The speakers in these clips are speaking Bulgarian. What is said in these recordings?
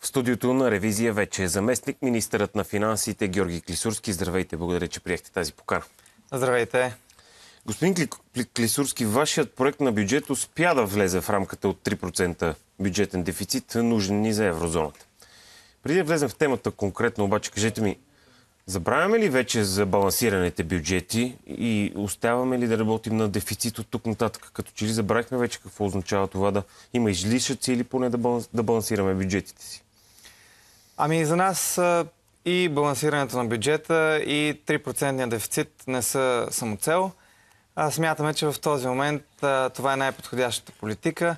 В студиото на ревизия вече е заместник министърът на финансите Георги Клисурски. Здравейте, благодаря, че приехте тази покана. Здравейте. Господин Клисурски, вашият проект на бюджет успя да влезе в рамката от 3% бюджетен дефицит, нужен ни за еврозоната. Преди да влезем в темата конкретно, обаче, кажете ми, забравяме ли вече за балансираните бюджети и оставаме ли да работим на дефицит от тук нататък? Като че ли забравихме вече какво означава това да има излишъци или поне да балансираме бюджетите си? Ами за нас и балансирането на бюджета и 3% дефицит не са самоцел. Смятаме, че в този момент това е най-подходящата политика.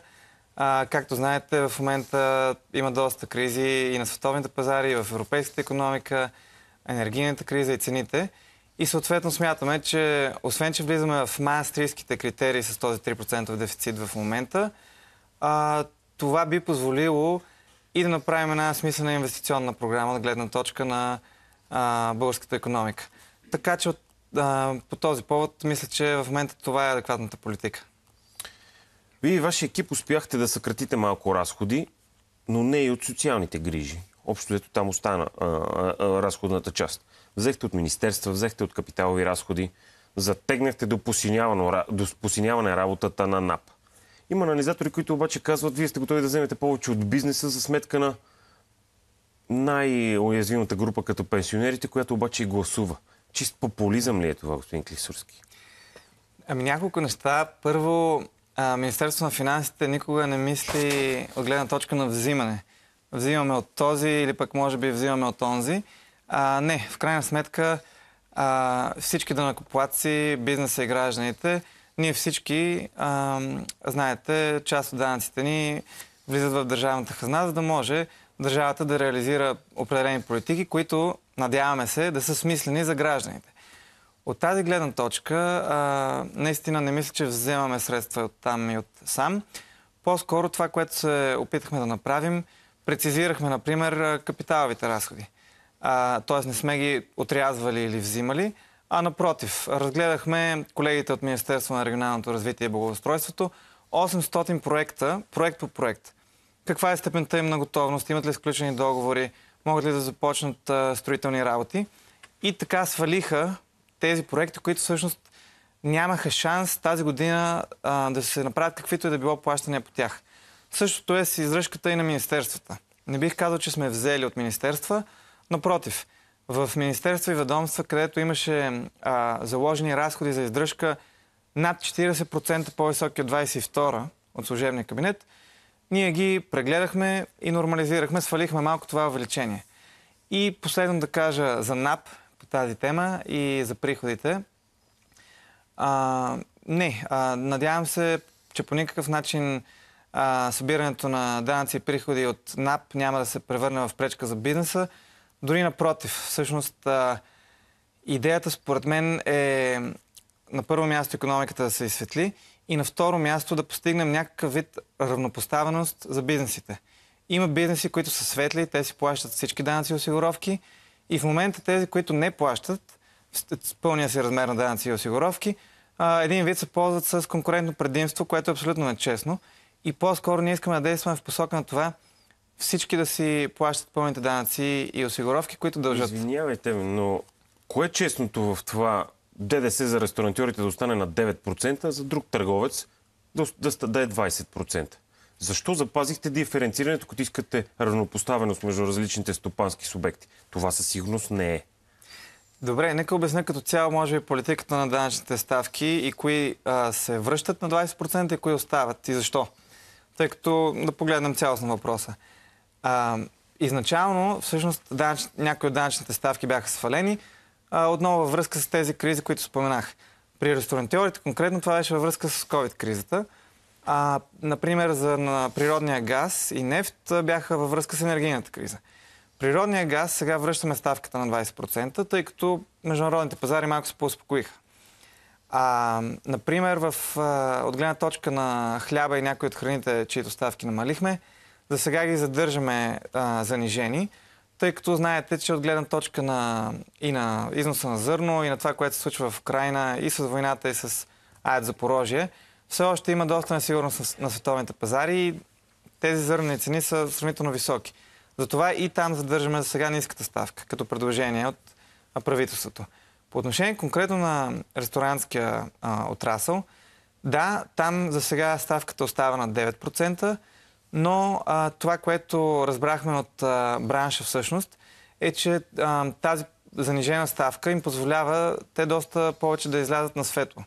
Както знаете, в момента има доста кризи и на световните пазари, и в европейската економика, енергийната криза и цените. И съответно смятаме, че освен, че влизаме в маастрийските критерии с този 3% дефицит в момента, това би позволило и да направим една смислена инвестиционна програма, на гледна точка на а, българската економика. Така че от, а, по този повод мисля, че в момента това е адекватната политика. Вие и вашия екип успяхте да съкратите малко разходи, но не и от социалните грижи. Общо ето там остана а, а, разходната част. Взехте от министерства, взехте от капиталови разходи, затегнахте до посиняване, до посиняване работата на НАП. Има анализатори, които обаче казват, вие сте готови да вземете повече от бизнеса за сметка на най-уязвимата група като пенсионерите, която обаче и гласува. Чист популизъм ли е това, господин Клисурски? Ами няколко неща. Първо, Министерството на финансите никога не мисли от гледна точка на взимане. Взимаме от този или пък може би взимаме от онзи. А, не, в крайна сметка а, всички данакоплаци, бизнеса и гражданите – ние всички, а, знаете, част от данъците ни влизат в държавната хазна, за да може държавата да реализира определени политики, които, надяваме се, да са смислени за гражданите. От тази гледна точка, а, наистина не мисля, че вземаме средства от там и от сам. По-скоро това, което се опитахме да направим, прецизирахме, например, капиталовите разходи. Тоест .е. не сме ги отрязвали или взимали, а напротив, разгледахме колегите от Министерство на регионалното развитие и благоустройството 800 проекта, проект по проект. Каква е степента им на готовност? Имат ли сключени договори? Могат ли да започнат а, строителни работи? И така свалиха тези проекти, които всъщност нямаха шанс тази година а, да се направят каквито и да било плащания по тях. Същото е с издръжката и на министерствата. Не бих казал, че сме взели от министерства. Напротив, в Министерство и ведомства, където имаше а, заложени разходи за издръжка над 40% по-високи от 22-а от служебния кабинет, ние ги прегледахме и нормализирахме, свалихме малко това увеличение. И последно да кажа за НАП по тази тема и за приходите. А, не, а, надявам се, че по никакъв начин а, събирането на данъци и приходи от НАП няма да се превърне в пречка за бизнеса. Дори напротив, всъщност идеята според мен е на първо място економиката да се изсветли и на второ място да постигнем някакъв вид равнопоставеност за бизнесите. Има бизнеси, които са светли, те си плащат всички данъци и осигуровки и в момента тези, които не плащат с пълния си размер на данъци и осигуровки, един вид се ползват с конкурентно предимство, което е абсолютно нечестно. И по-скоро ние искаме да действаме в посока на това – всички да си плащат пълните данъци и осигуровки, които дължат. Извинявайте ме, но кое е честното в това ДДС за ресторантьорите да остане на 9%, за друг търговец да, да, да е 20%? Защо запазихте диференцирането, като искате равнопоставеност между различните стопански субекти? Това със сигурност не е. Добре, нека обясня като цяло, може би, политиката на данъчните ставки и кои а, се връщат на 20% и кои остават и защо. Тъй като да погледнем цялостно въпроса. А, изначално, всъщност, данъч... някои от данъчните ставки бяха свалени, а, отново във връзка с тези кризи, които споменах. При ресторантьорите конкретно това беше във връзка с COVID-кризата. А, например, за на природния газ и нефт бяха във връзка с енергийната криза. Природния газ сега връщаме ставката на 20%, тъй като международните пазари малко се по-успокоиха. А, например, в, а, от гледна точка на хляба и някои от храните, чието ставки намалихме, за сега ги задържаме а, занижени, тъй като знаете, че от гледна точка на, и на износа на зърно, и на това, което се случва в Украина, и с войната, и с Аят Запорожие, все още има доста несигурност на, на световните пазари и тези зърнени цени са сравнително високи. Затова и там задържаме за сега ниската ставка, като предложение от правителството. По отношение конкретно на ресторанския а, отрасъл, да, там за сега ставката остава на 9%. Но а, това, което разбрахме от а, бранша всъщност, е, че а, тази занижена ставка им позволява те доста повече да излязат на светло.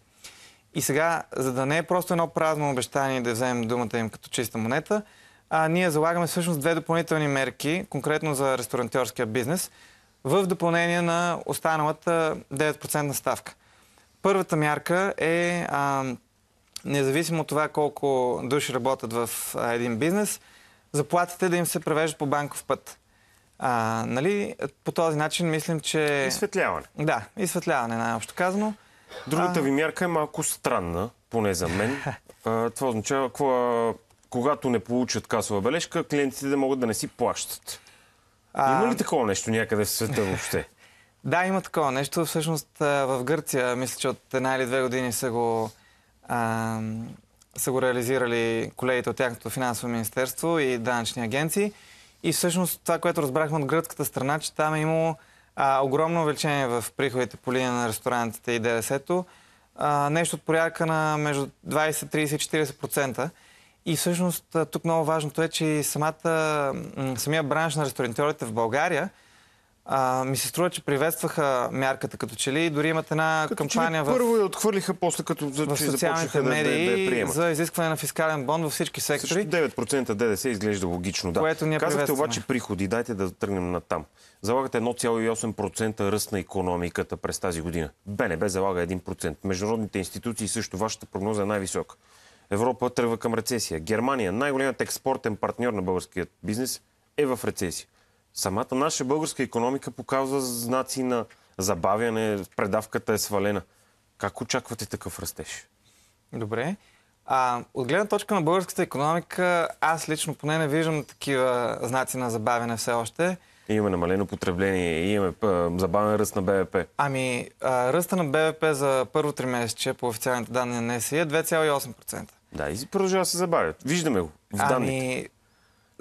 И сега, за да не е просто едно празно обещание да вземем думата им като чиста монета, а, ние залагаме всъщност две допълнителни мерки, конкретно за ресторантьорския бизнес, в допълнение на останалата 9% ставка. Първата мярка е а, независимо от това колко души работят в един бизнес, заплатите да им се превеждат по банков път. А, нали, по този начин мислим, че... Изсветляване. Да, изсветляване, най-общо казано. Другата ви мярка е малко странна, поне за мен. А, това означава, когато не получат касова бележка, клиентите да могат да не си плащат. А... Има ли такова нещо някъде в света въобще? да, има такова нещо. Всъщност в Гърция, мисля, че от една или две години са го а, са го реализирали колегите от тяхното финансово министерство и данъчни агенции. И всъщност това, което разбрахме от гръцката страна, че там е имало а, огромно увеличение в приходите по линия на ресторантите и ДДС-то. нещо от порядка на между 20, 30 40%. И всъщност тук много важното е, че самата, самия бранш на ресторантьорите в България – а, ми се струва, че приветстваха мярката като че ли. Дори имат една като кампания в... Първо я отхвърлиха, после като за, в социалните медии да, да, да за изискване на фискален бон във всички сектори. 9% ДДС изглежда логично, да. Което ние Казахте обаче приходи, дайте да тръгнем на там. Залагате 1,8% ръст на економиката през тази година. БНБ залага 1%. Международните институции също, вашата прогноза е най-висока. Европа тръгва към рецесия. Германия, най-големият експортен партньор на българският бизнес, е в рецесия самата наша българска економика показва знаци на забавяне, предавката е свалена. Как очаквате такъв растеж? Добре. А, от гледна точка на българската економика, аз лично поне не виждам такива знаци на забавяне все още. Имаме намалено потребление, имаме забавен ръст на БВП. Ами, а, ръста на БВП за първо три месече по официалните данни на НСИ е 2,8%. Да, и продължава да се забавят. Виждаме го в ами, данните. Ами,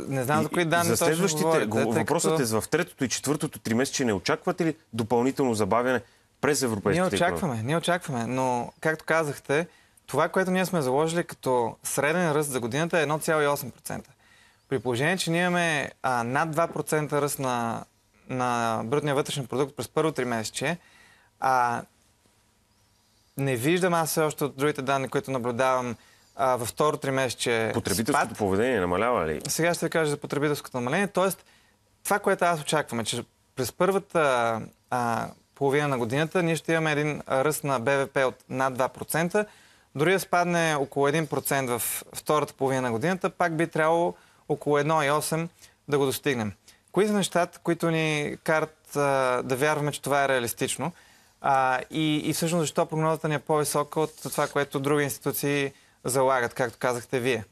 не знам за кои данни за следващите, говорите, Въпросът като... е в третото и четвъртото три месече не очаквате ли допълнително забавяне през европейските Ние очакваме, ние очакваме, но както казахте, това, което ние сме заложили като среден ръст за годината е 1,8%. При положение, че ние имаме а, над 2% ръст на, на брутния вътрешен продукт през първо три месече, а не виждам аз все още от другите данни, които наблюдавам, а, във второ тримесечие Потребителското спад. поведение намалява ли? Сега ще ви кажа за потребителското намаление. Тоест, това, което аз очаквам е, че през първата а, половина на годината ние ще имаме един ръст на БВП от над 2%. Дори да спадне около 1% във втората половина на годината, пак би трябвало около 1,8% да го достигнем. Кои са нещата, които ни карат а, да вярваме, че това е реалистично? А, и, и всъщност защо прогнозата ни е по-висока от това, което други институции залагат, както казахте вие.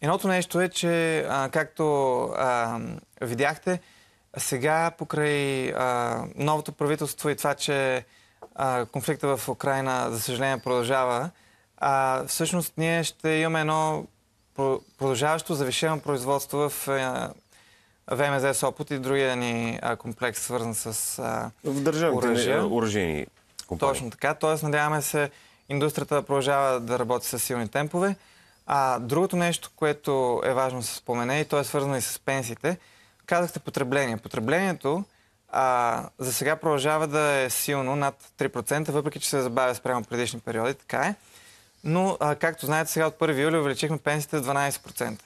Едното нещо е, че както видяхте, сега покрай новото правителство и това, че конфликта в Украина, за съжаление, продължава, всъщност ние ще имаме едно продължаващо завишено производство в ВМЗ Сопот и другия ни комплекс, свързан с а, Точно така. Тоест, надяваме се индустрията продължава да работи с силни темпове. А другото нещо, което е важно да се спомене, и то е свързано и с пенсиите, казахте потребление. Потреблението а, за сега продължава да е силно над 3%, въпреки че се забавя спрямо предишни периоди, така е. Но, а, както знаете, сега от 1 юли увеличихме пенсиите с 12%.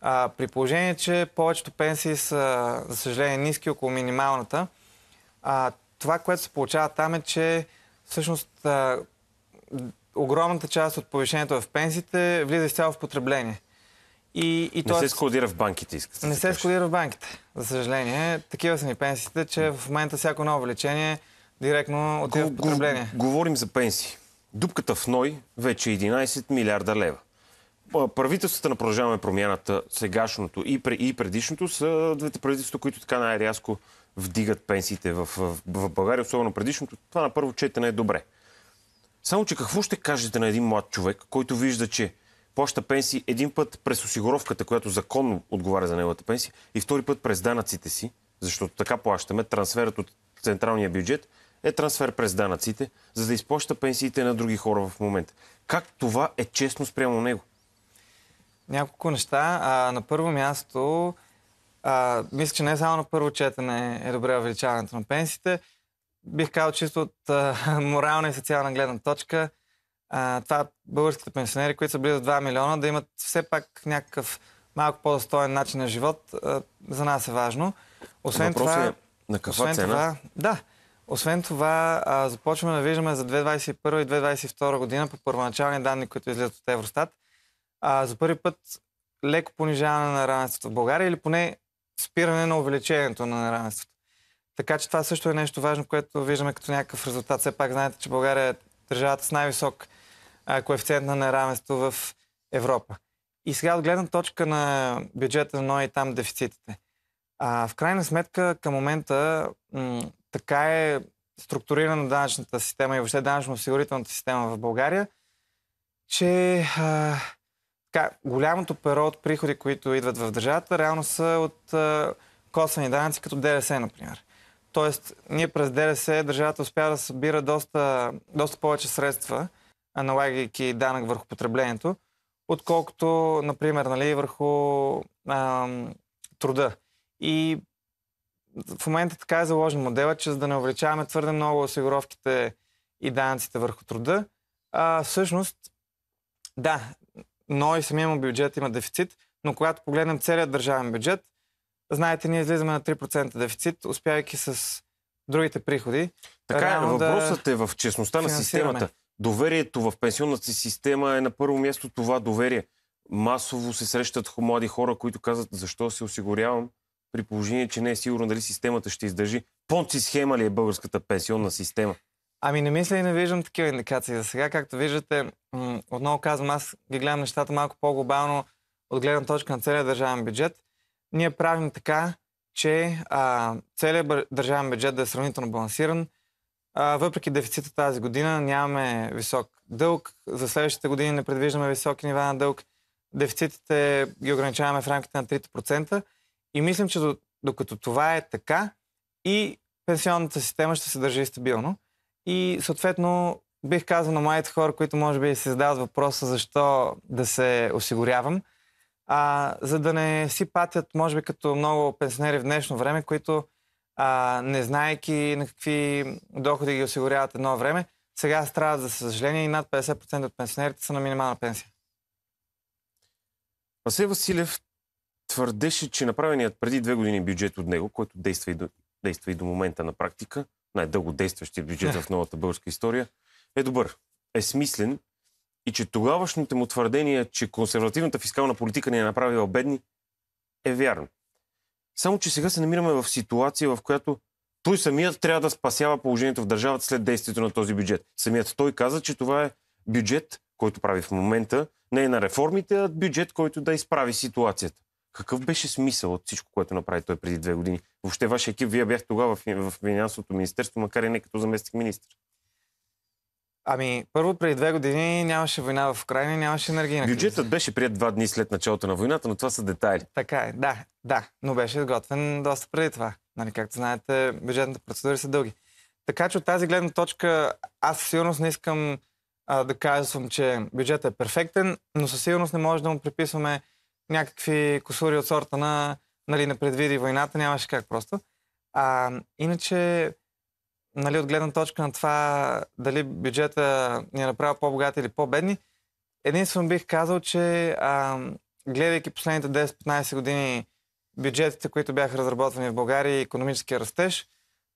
А, при положение, че повечето пенсии са, за съжаление, ниски около минималната, а, това, което се получава там е, че всъщност а, огромната част от повишението в пенсиите влиза изцяло в потребление. И, и не се складира в банките, искате. Не се складира в банките, за съжаление. Такива са ми пенсиите, че в момента всяко ново увеличение директно отива в потребление. Говорим за пенсии. Дупката в НОЙ вече е 11 милиарда лева. Правителствата на Продължаваме промяната, сегашното и предишното, са двете правителства, които така най-рязко вдигат пенсиите в, в, в България, особено предишното. Това на първо четене е добре. Само, че какво ще кажете на един млад човек, който вижда, че плаща пенсии един път през осигуровката, която законно отговаря за неговата пенсия, и втори път през данъците си, защото така плащаме, трансферът от централния бюджет е трансфер през данъците, за да изплаща пенсиите на други хора в момента. Как това е честно спрямо него? Няколко неща. А, на първо място, а, мисля, че не само на първо четене е добре увеличаването на пенсиите, бих казал чисто от а, морална и социална гледна точка, а, това е българските пенсионери, които са близо 2 милиона, да имат все пак някакъв малко по-достоен начин на живот, а, за нас е важно. Освен Въпрос това... Е на каква освен цена? Това, да. Освен това, а, започваме да виждаме за 2021 и 2022 година по първоначални данни, които излизат от Евростат, а, за първи път леко понижаване на равенството в България или поне спиране на увеличението на неравенството. Така че това също е нещо важно, което виждаме като някакъв резултат. Все пак знаете, че България е държавата с най-висок коефициент на неравенство в Европа. И сега от гледна точка на бюджета, но и там дефицитите. А, в крайна сметка, към момента м- така е структурирана данъчната система и въобще данъчно-осигурителната система в България, че а, така, голямото перо от приходи, които идват в държавата, реално са от а, косвени данъци, като ДДС, например. Тоест, ние през ДДС държавата успя да събира доста, доста повече средства, налагайки данък върху потреблението, отколкото, например, нали, върху ам, труда. И в момента така е заложен модела, че за да не увеличаваме твърде много осигуровките и данъците върху труда, а, всъщност, да, но и самия му бюджет има дефицит, но когато погледнем целият държавен бюджет – Знаете, ние излизаме на 3% дефицит, успявайки с другите приходи. Така е, въпросът да е в честността на системата. Доверието в пенсионната система е на първо място това доверие. Масово се срещат млади хора, които казват защо се осигурявам при положение, че не е сигурно дали системата ще издържи. Понци схема ли е българската пенсионна система? Ами не мисля и не виждам такива индикации за сега. Както виждате, отново казвам, аз ги гледам нещата малко по-глобално от гледна точка на целия държавен бюджет ние правим така, че а, целият държавен бюджет да е сравнително балансиран. А, въпреки дефицита тази година нямаме висок дълг. За следващите години не предвиждаме високи нива на дълг. Дефицитите ги ограничаваме в рамките на 3%. И мислим, че докато това е така, и пенсионната система ще се държи стабилно. И съответно бих казал на моите хора, които може би се задават въпроса защо да се осигурявам – а, за да не си патят, може би, като много пенсионери в днешно време, които а, не знаеки на какви доходи ги осигуряват едно време, сега страдат, за съжаление, и над 50% от пенсионерите са на минимална пенсия. Васил Василев твърдеше, че направеният преди две години бюджет от него, който действа и до, действа и до момента на практика, най-дълго действащия бюджет в новата българска история, е добър, е смислен и че тогавашните му твърдения, че консервативната фискална политика ни е направила бедни, е вярно. Само, че сега се намираме в ситуация, в която той самият трябва да спасява положението в държавата след действието на този бюджет. Самият той каза, че това е бюджет, който прави в момента, не е на реформите, а бюджет, който да изправи ситуацията. Какъв беше смисъл от всичко, което направи той преди две години? Въобще, вашия екип, вие бяхте тогава в финансовото министерство, макар и не като заместник министр. Ами, първо, преди две години нямаше война в Украина, нямаше енергийна криза. Бюджетът беше прият два дни след началото на войната, но това са детайли. Така е, да, да, но беше готвен доста преди това. Нали, както знаете, бюджетните процедури са дълги. Така че от тази гледна точка аз със сигурност не искам а, да казвам, че бюджетът е перфектен, но със сигурност не може да му приписваме някакви косури от сорта на нали, не предвиди войната, нямаше как просто. А, иначе нали, от гледна точка на това дали бюджета ни е направил по-богати или по-бедни, единствено бих казал, че а, гледайки последните 10-15 години бюджетите, които бяха разработвани в България и економическия растеж,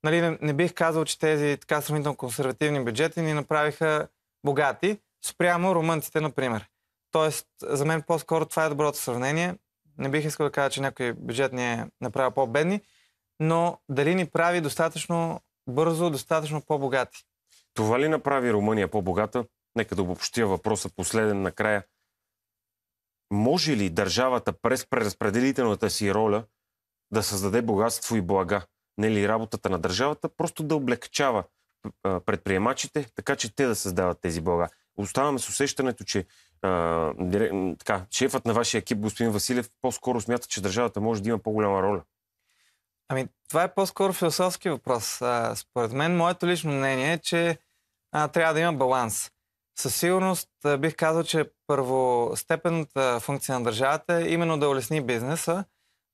нали, не, не бих казал, че тези така сравнително консервативни бюджети ни направиха богати, спрямо румънците, например. Тоест, за мен по-скоро това е доброто сравнение. Не бих искал да кажа, че някой бюджет ни е направил по-бедни, но дали ни прави достатъчно бързо достатъчно по-богати. Това ли направи Румъния по-богата? Нека да обобщя въпроса последен накрая. Може ли държавата през преразпределителната си роля да създаде богатство и блага? Не ли работата на държавата просто да облегчава предприемачите, така че те да създават тези блага? Оставаме с усещането, че а, така, шефът на вашия екип, господин Василев, по-скоро смята, че държавата може да има по-голяма роля. Ами, това е по-скоро философски въпрос. А, според мен, моето лично мнение е, че а, трябва да има баланс. Със сигурност а, бих казал, че първостепенната функция на държавата е именно да улесни бизнеса,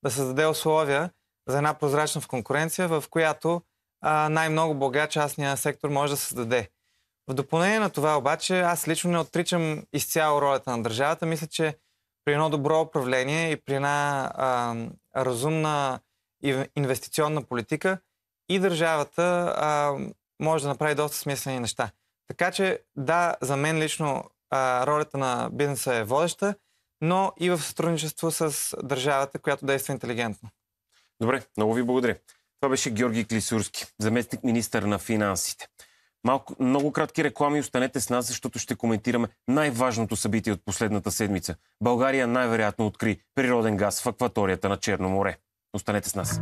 да създаде условия за една прозрачна в конкуренция, в която а, най-много блага частния сектор може да създаде. В допълнение на това обаче, аз лично не отричам изцяло ролята на държавата. Мисля, че при едно добро управление и при една а, разумна инвестиционна политика и държавата а, може да направи доста смислени неща. Така че, да, за мен лично а, ролята на бизнеса е водеща, но и в сътрудничество с държавата, която действа интелигентно. Добре, много ви благодаря. Това беше Георги Клисурски, заместник министър на финансите. Малко, много кратки реклами останете с нас, защото ще коментираме най-важното събитие от последната седмица. България най-вероятно откри природен газ в акваторията на Черно море. Останете с нас.